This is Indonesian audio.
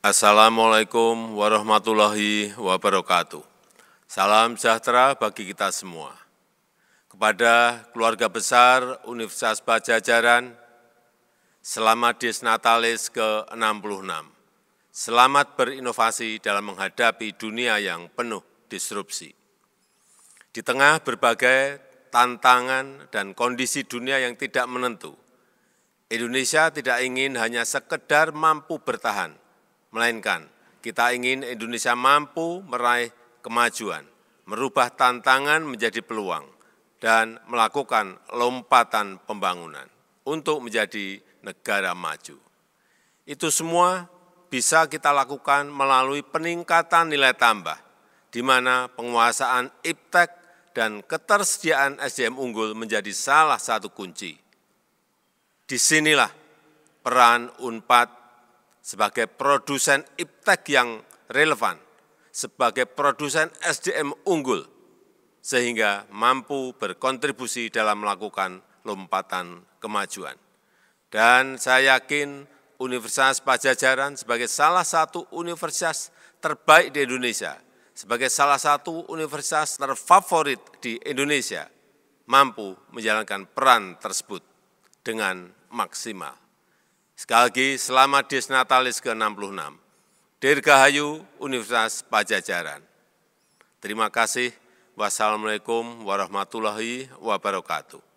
Assalamualaikum warahmatullahi wabarakatuh. Salam sejahtera bagi kita semua. Kepada keluarga besar Universitas Bajajaran, selamat Dies Natalis ke-66. Selamat berinovasi dalam menghadapi dunia yang penuh disrupsi. Di tengah berbagai tantangan dan kondisi dunia yang tidak menentu, Indonesia tidak ingin hanya sekedar mampu bertahan, melainkan kita ingin Indonesia mampu meraih kemajuan, merubah tantangan menjadi peluang, dan melakukan lompatan pembangunan untuk menjadi negara maju. Itu semua bisa kita lakukan melalui peningkatan nilai tambah, di mana penguasaan IPTEK dan ketersediaan SDM unggul menjadi salah satu kunci. Disinilah peran UNPAD sebagai produsen iptek yang relevan, sebagai produsen SDM unggul, sehingga mampu berkontribusi dalam melakukan lompatan kemajuan. Dan saya yakin Universitas Pajajaran sebagai salah satu universitas terbaik di Indonesia, sebagai salah satu universitas terfavorit di Indonesia, mampu menjalankan peran tersebut dengan maksimal. Sekali lagi, selamat Natalis ke-66. Dirgahayu Universitas Pajajaran. Terima kasih. Wassalamualaikum warahmatullahi wabarakatuh.